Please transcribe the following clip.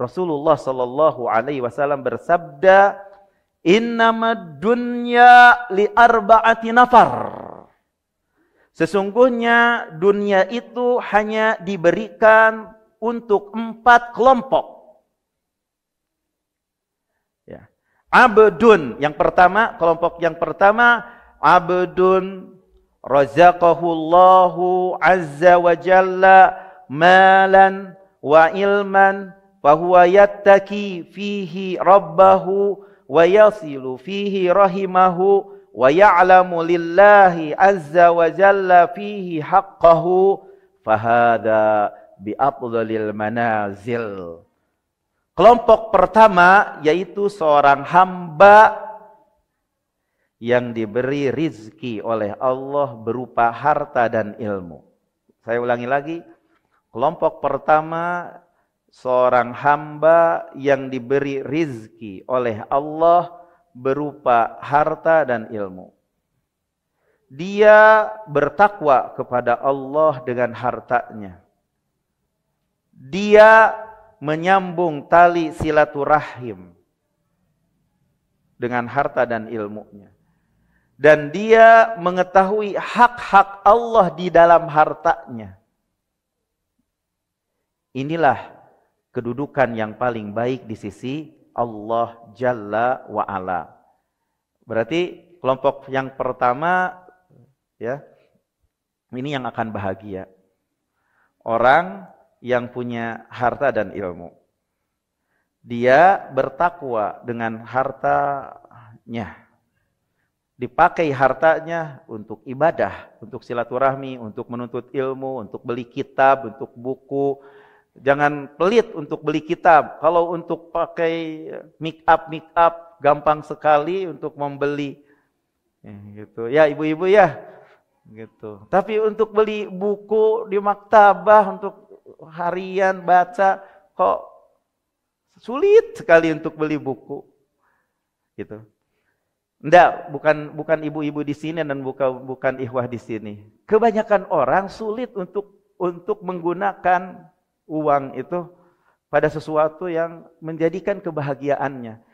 Rasulullah sallallahu alaihi wasallam bersabda, "Innamaddunya dunya li arba'ati nafar." Sesungguhnya dunia itu hanya diberikan untuk empat kelompok. Ya. Abdun yang pertama, kelompok yang pertama, abdun razaqahullahu azza wa jalla malan wa ilman kelompok pertama yaitu seorang hamba yang diberi rizki oleh Allah berupa harta dan ilmu. Saya ulangi lagi, kelompok pertama seorang hamba yang diberi rizki oleh Allah berupa harta dan ilmu. Dia bertakwa kepada Allah dengan hartanya. Dia menyambung tali silaturahim dengan harta dan ilmunya. Dan dia mengetahui hak-hak Allah di dalam hartanya. Inilah kedudukan yang paling baik di sisi Allah Jalla wa Ala. Berarti kelompok yang pertama ya ini yang akan bahagia. Orang yang punya harta dan ilmu. Dia bertakwa dengan hartanya. Dipakai hartanya untuk ibadah, untuk silaturahmi, untuk menuntut ilmu, untuk beli kitab, untuk buku, Jangan pelit untuk beli kitab. Kalau untuk pakai make up make up gampang sekali untuk membeli. Ya, gitu. Ya ibu-ibu ya. Gitu. Tapi untuk beli buku di maktabah untuk harian baca kok sulit sekali untuk beli buku. Gitu. Enggak, bukan bukan ibu-ibu di sini dan bukan bukan ikhwah di sini. Kebanyakan orang sulit untuk untuk menggunakan uang itu pada sesuatu yang menjadikan kebahagiaannya.